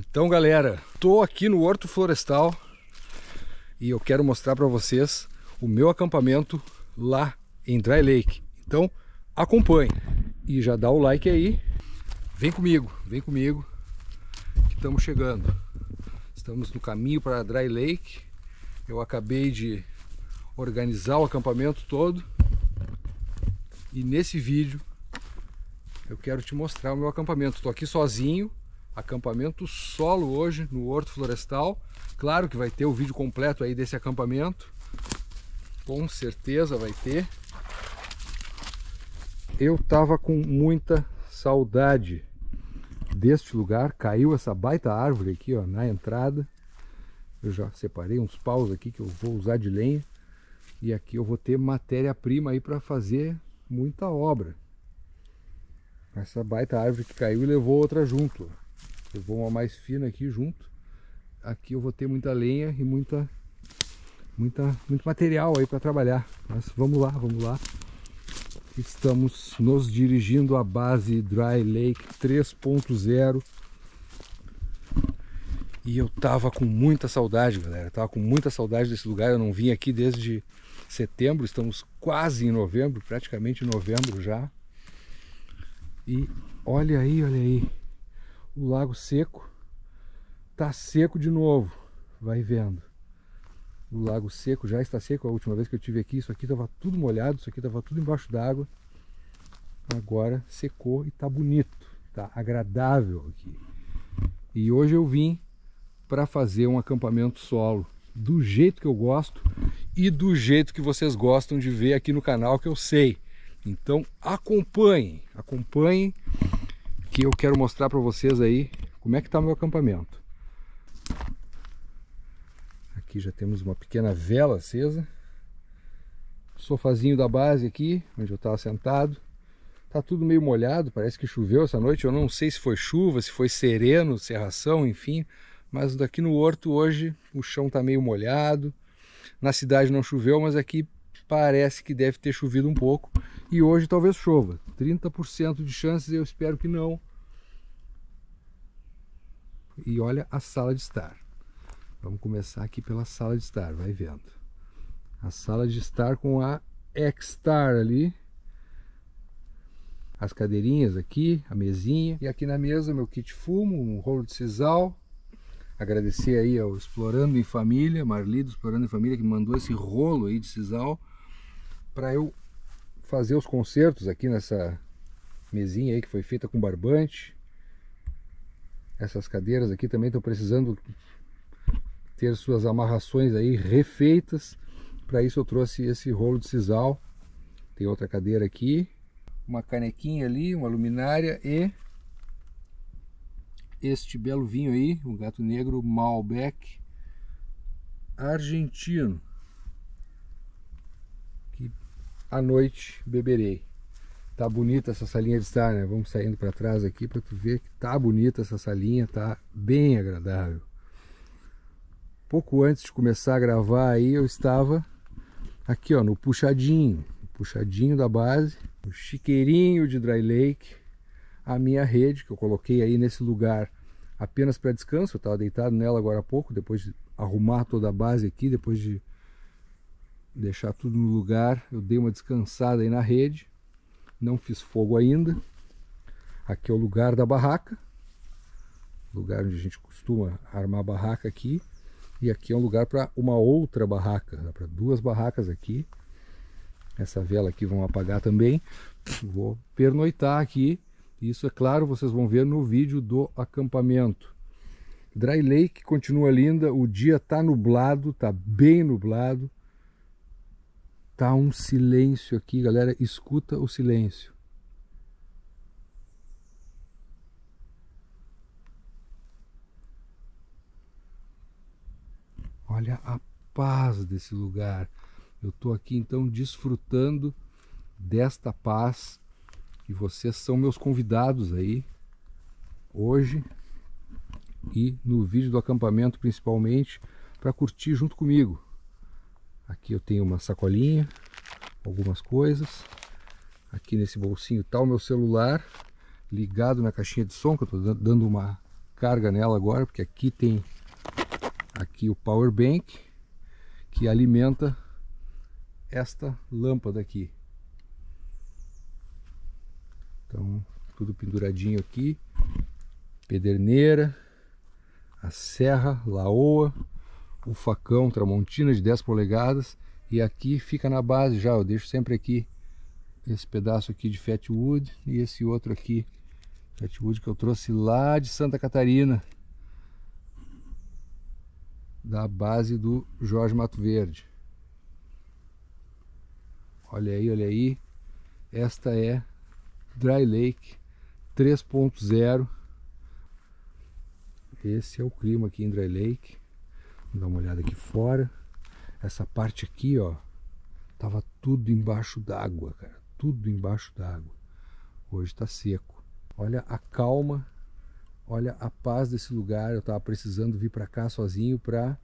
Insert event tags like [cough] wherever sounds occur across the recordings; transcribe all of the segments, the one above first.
Então, galera, tô aqui no Horto Florestal e eu quero mostrar para vocês o meu acampamento lá em Dry Lake. Então, acompanhe e já dá o like aí. Vem comigo, vem comigo que estamos chegando. Estamos no caminho para Dry Lake. Eu acabei de organizar o acampamento todo e nesse vídeo eu quero te mostrar o meu acampamento. Estou aqui sozinho acampamento solo hoje no Horto Florestal. Claro que vai ter o vídeo completo aí desse acampamento. Com certeza vai ter. Eu tava com muita saudade deste lugar. Caiu essa baita árvore aqui, ó, na entrada. Eu já separei uns paus aqui que eu vou usar de lenha. E aqui eu vou ter matéria-prima aí para fazer muita obra. Essa baita árvore que caiu e levou outra junto. Eu vou uma mais fina aqui junto. Aqui eu vou ter muita lenha e muita, muita, muito material aí para trabalhar. Mas vamos lá, vamos lá. Estamos nos dirigindo à base Dry Lake 3.0. E eu tava com muita saudade, galera. Eu tava com muita saudade desse lugar. Eu não vim aqui desde setembro, estamos quase em novembro, praticamente novembro já. E olha aí, olha aí o lago seco tá seco de novo vai vendo o lago seco já está seco a última vez que eu tive aqui isso aqui estava tudo molhado isso aqui estava tudo embaixo d'água agora secou e tá bonito tá agradável aqui e hoje eu vim para fazer um acampamento solo do jeito que eu gosto e do jeito que vocês gostam de ver aqui no canal que eu sei então acompanhem acompanhem aqui eu quero mostrar para vocês aí como é que está o meu acampamento. Aqui já temos uma pequena vela acesa. Sofazinho da base aqui, onde eu estava sentado. Tá tudo meio molhado, parece que choveu essa noite. Eu não sei se foi chuva, se foi sereno, serração, enfim. Mas daqui no horto hoje o chão tá meio molhado. Na cidade não choveu, mas aqui parece que deve ter chovido um pouco. E hoje talvez chova. 30% de chances, eu espero que não e olha a sala de estar. Vamos começar aqui pela sala de estar, vai vendo. A sala de estar com a X-Star ali. As cadeirinhas aqui, a mesinha. E aqui na mesa meu kit fumo, um rolo de sisal. Agradecer aí ao Explorando em Família, Marli do Explorando em Família, que mandou esse rolo aí de sisal para eu fazer os concertos aqui nessa mesinha aí que foi feita com barbante. Essas cadeiras aqui também estão precisando ter suas amarrações aí refeitas. Para isso eu trouxe esse rolo de sisal. Tem outra cadeira aqui, uma canequinha ali, uma luminária e este belo vinho aí, um gato negro Malbec argentino. Que à noite beberei. Tá bonita essa salinha de estar, né? Vamos saindo para trás aqui para tu ver que tá bonita essa salinha, tá bem agradável. Pouco antes de começar a gravar aí, eu estava aqui, ó, no puxadinho, puxadinho da base, o chiqueirinho de dry lake, a minha rede que eu coloquei aí nesse lugar apenas para descanso, eu estava deitado nela agora há pouco, depois de arrumar toda a base aqui, depois de deixar tudo no lugar, eu dei uma descansada aí na rede não fiz fogo ainda. Aqui é o lugar da barraca. Lugar onde a gente costuma armar barraca aqui. E aqui é um lugar para uma outra barraca. Dá para duas barracas aqui. Essa vela aqui vão apagar também. Vou pernoitar aqui. Isso, é claro, vocês vão ver no vídeo do acampamento. Dry Lake continua linda, o dia está nublado, está bem nublado. Tá um silêncio aqui, galera. Escuta o silêncio. Olha a paz desse lugar. Eu estou aqui então desfrutando desta paz e vocês são meus convidados aí hoje e no vídeo do acampamento principalmente para curtir junto comigo. Aqui eu tenho uma sacolinha, algumas coisas. Aqui nesse bolsinho está o meu celular ligado na caixinha de som, que eu estou dando uma carga nela agora, porque aqui tem aqui o power bank que alimenta esta lâmpada aqui. Então, tudo penduradinho aqui. Pederneira, a serra, laoa, o facão tramontina de 10 polegadas e aqui fica na base já, eu deixo sempre aqui esse pedaço aqui de fatwood e esse outro aqui fatwood que eu trouxe lá de Santa Catarina da base do Jorge Mato Verde olha aí, olha aí esta é Dry Lake 3.0 esse é o clima aqui em Dry Lake Dá uma olhada aqui fora. Essa parte aqui, ó, tava tudo embaixo d'água, cara. Tudo embaixo d'água. Hoje está seco. Olha a calma, olha a paz desse lugar. Eu tava precisando vir para cá sozinho para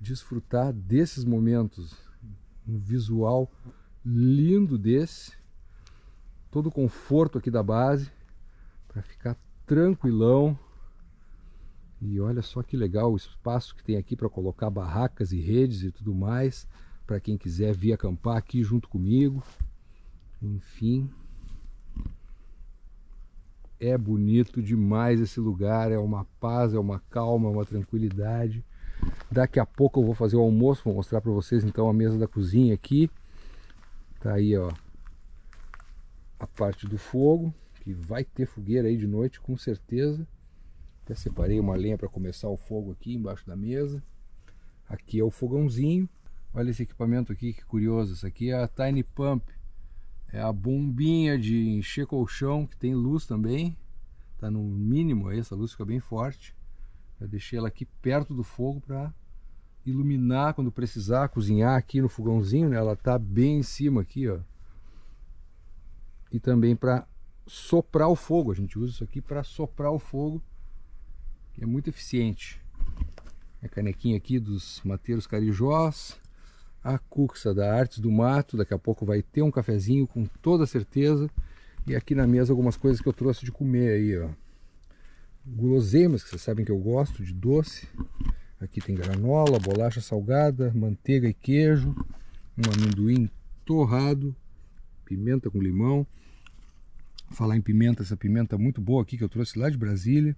desfrutar desses momentos. Um visual lindo desse. Todo o conforto aqui da base para ficar tranquilão e olha só que legal o espaço que tem aqui para colocar barracas e redes e tudo mais, para quem quiser vir acampar aqui junto comigo. Enfim, é bonito demais esse lugar, é uma paz, é uma calma, é uma tranquilidade. Daqui a pouco eu vou fazer o almoço, vou mostrar para vocês então a mesa da cozinha aqui. Tá aí, ó, a parte do fogo, que vai ter fogueira aí de noite, com certeza. Até separei uma lenha para começar o fogo aqui embaixo da mesa. Aqui é o fogãozinho. Olha esse equipamento aqui, que curioso. Isso aqui é a Tiny Pump. É a bombinha de encher colchão, que tem luz também. Tá no mínimo aí, essa luz fica bem forte. Eu deixei ela aqui perto do fogo para iluminar quando precisar, cozinhar aqui no fogãozinho, né? Ela tá bem em cima aqui, ó. E também para soprar o fogo. A gente usa isso aqui para soprar o fogo é muito eficiente. É a canequinha aqui dos mateiros carijós, a cuxa da Artes do Mato, daqui a pouco vai ter um cafezinho com toda certeza. E aqui na mesa algumas coisas que eu trouxe de comer aí, ó. Guloseimas, que vocês sabem que eu gosto de doce. Aqui tem granola, bolacha salgada, manteiga e queijo, um amendoim torrado, pimenta com limão. Falar em pimenta, essa pimenta muito boa aqui que eu trouxe lá de Brasília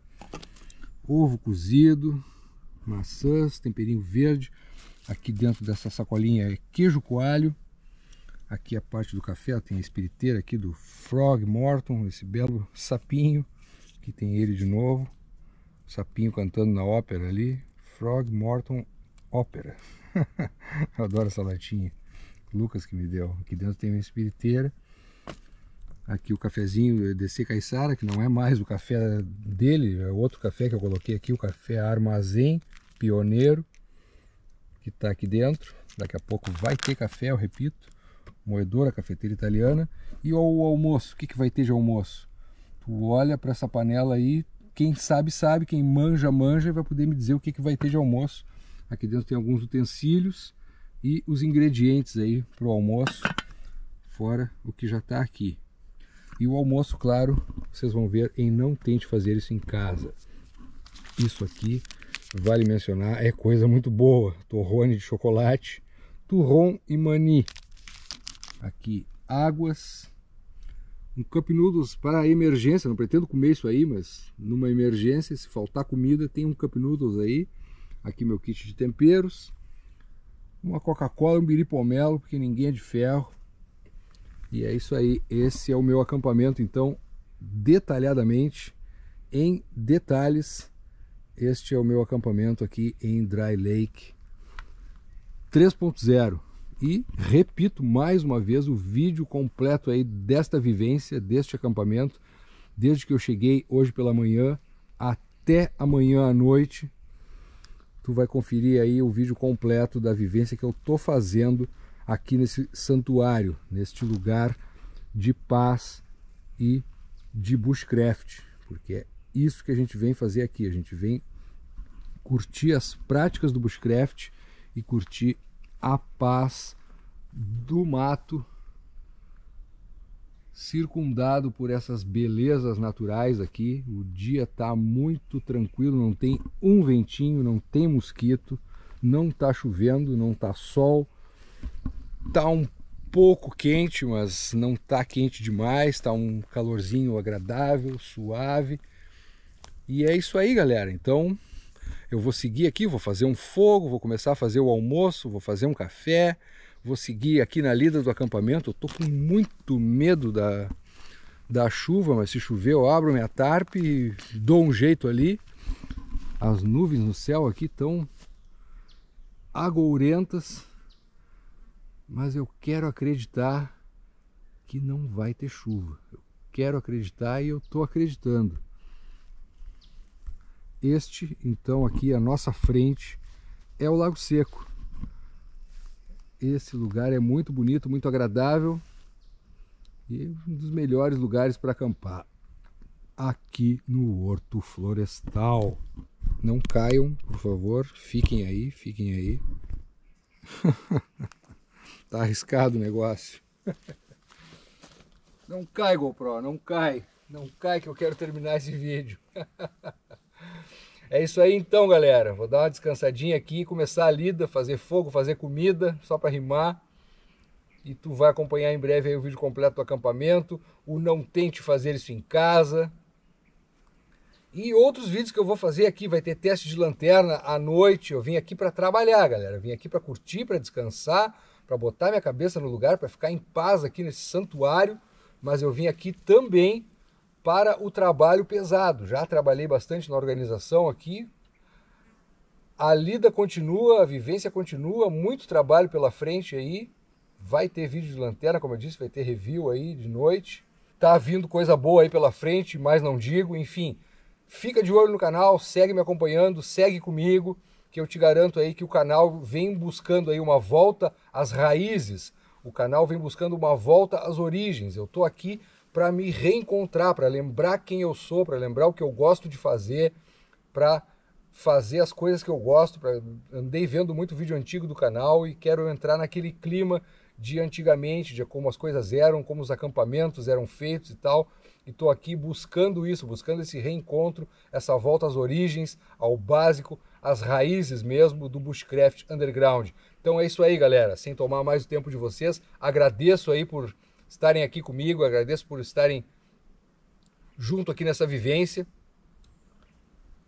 ovo cozido, maçãs, temperinho verde. Aqui dentro dessa sacolinha é queijo coalho. Aqui a parte do café, tem a espiriteira aqui do Frog Morton, esse belo sapinho. que tem ele de novo, sapinho cantando na ópera ali. Frog Morton Ópera. [laughs] Adoro essa latinha. Lucas que me deu. Aqui dentro tem uma espiriteira aqui o cafezinho eh, DC Caissara, que não é mais o café dele, é outro café que eu coloquei aqui, o café Armazém Pioneiro, que está aqui dentro. Daqui a pouco vai ter café, eu repito, moedora, cafeteira italiana. E o almoço, o que, que vai ter de almoço? Tu olha para essa panela aí, quem sabe, sabe, quem manja, manja, vai poder me dizer o que, que vai ter de almoço. Aqui dentro tem alguns utensílios e os ingredientes aí para o almoço, fora o que já está aqui. E o almoço, claro, vocês vão ver em não tente fazer isso em casa. Isso aqui, vale mencionar, é coisa muito boa. Torrone de chocolate, turron e mani. Aqui, águas. Um cup noodles para emergência. Não pretendo comer isso aí, mas numa emergência, se faltar comida, tem um cup noodles aí. Aqui meu kit de temperos. Uma Coca-Cola e um biripomelo, porque ninguém é de ferro e é isso aí, esse é o meu acampamento, então, detalhadamente, em detalhes, este é o meu acampamento aqui em Dry Lake 3.0. E repito mais uma vez o vídeo completo aí desta vivência, deste acampamento, desde que eu cheguei hoje pela manhã até amanhã à noite. Tu vai conferir aí o vídeo completo da vivência que eu tô fazendo aqui nesse santuário, neste lugar de paz e de bushcraft, porque é isso que a gente vem fazer aqui, a gente vem curtir as práticas do bushcraft e curtir a paz do mato circundado por essas belezas naturais aqui. O dia está muito tranquilo, não tem um ventinho, não tem mosquito, não está chovendo, não está sol, Tá um pouco quente, mas não tá quente demais, tá um calorzinho agradável, suave. E é isso aí, galera. Então, eu vou seguir aqui, vou fazer um fogo, vou começar a fazer o almoço, vou fazer um café, vou seguir aqui na lida do acampamento. Eu tô com muito medo da, da chuva, mas se chover eu abro minha tarpe, e dou um jeito ali. As nuvens no céu aqui estão agourentas mas eu quero acreditar que não vai ter chuva. Eu quero acreditar e eu estou acreditando. Este, então, aqui à nossa frente é o Lago Seco. Esse lugar é muito bonito, muito agradável e um dos melhores lugares para acampar aqui no Horto Florestal. Não caiam, por favor, fiquem aí, fiquem aí. [laughs] Tá arriscado o negócio. [laughs] Não cai, GoPro, não cai. Não cai que eu quero terminar esse vídeo. [laughs] É isso aí então, galera. Vou dar uma descansadinha aqui, começar a lida, fazer fogo, fazer comida, só para rimar. E tu vai acompanhar em breve o vídeo completo do acampamento, o não tente fazer isso em casa. E outros vídeos que eu vou fazer aqui, vai ter teste de lanterna à noite. Eu vim aqui para trabalhar, galera. Eu vim aqui para curtir, para descansar para botar minha cabeça no lugar, para ficar em paz aqui nesse santuário, mas eu vim aqui também para o trabalho pesado. Já trabalhei bastante na organização aqui. A lida continua, a vivência continua, muito trabalho pela frente aí. Vai ter vídeo de lanterna, como eu disse, vai ter review aí de noite. Tá vindo coisa boa aí pela frente, mas não digo, enfim. Fica de olho no canal, segue me acompanhando, segue comigo que eu te garanto aí que o canal vem buscando aí uma volta às raízes, o canal vem buscando uma volta às origens. Eu estou aqui para me reencontrar, para lembrar quem eu sou, para lembrar o que eu gosto de fazer, para fazer as coisas que eu gosto. Andei vendo muito vídeo antigo do canal e quero entrar naquele clima de antigamente, de como as coisas eram, como os acampamentos eram feitos e tal. E estou aqui buscando isso, buscando esse reencontro, essa volta às origens, ao básico, as raízes mesmo do bushcraft underground. Então é isso aí, galera. Sem tomar mais o tempo de vocês, agradeço aí por estarem aqui comigo, agradeço por estarem junto aqui nessa vivência.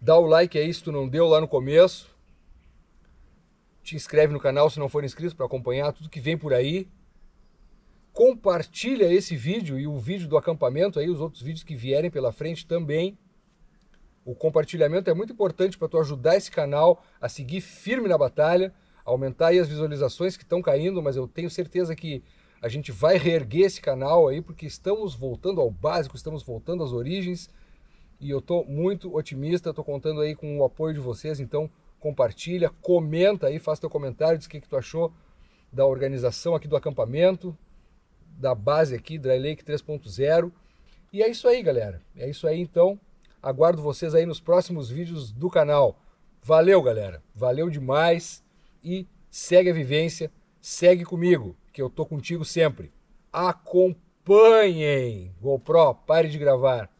Dá o like aí se tu não deu lá no começo. Te inscreve no canal se não for inscrito para acompanhar tudo que vem por aí. Compartilha esse vídeo e o vídeo do acampamento aí, os outros vídeos que vierem pela frente também. O compartilhamento é muito importante para tu ajudar esse canal a seguir firme na batalha, aumentar as visualizações que estão caindo, mas eu tenho certeza que a gente vai reerguer esse canal aí, porque estamos voltando ao básico, estamos voltando às origens, e eu estou muito otimista, estou contando aí com o apoio de vocês, então compartilha, comenta aí, faz teu comentário, diz o que, que tu achou da organização aqui do acampamento, da base aqui, Dry Lake 3.0, e é isso aí, galera. É isso aí, então. Aguardo vocês aí nos próximos vídeos do canal. Valeu, galera. Valeu demais e segue a vivência, segue comigo, que eu tô contigo sempre. Acompanhem. GoPro, pare de gravar.